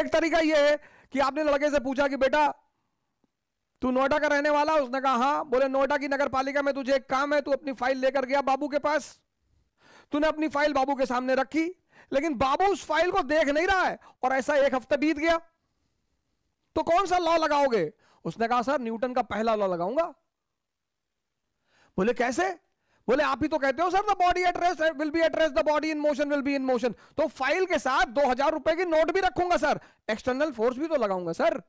एक तरीका यह है कि आपने लड़के से पूछा कि बेटा तू नोएडा का रहने वाला उसने कहा हाँ बोले नोएडा की नगर पालिका में तुझे एक काम है तू अपनी फाइल लेकर गया बाबू के पास तूने अपनी फाइल बाबू के सामने रखी लेकिन बाबू उस फाइल को देख नहीं रहा है और ऐसा एक हफ्ता बीत गया तो कौन सा लॉ लगाओगे उसने कहा सर न्यूटन का पहला लॉ लगाऊंगा बोले कैसे बोले आप ही तो कहते हो sir the body address will be address the body in motion will be in motion तो फाइल के साथ दो हजार रुपए की नोट भी रखूंगा सर एक्सटर्नल फोर्स भी तो लगाऊंगा सर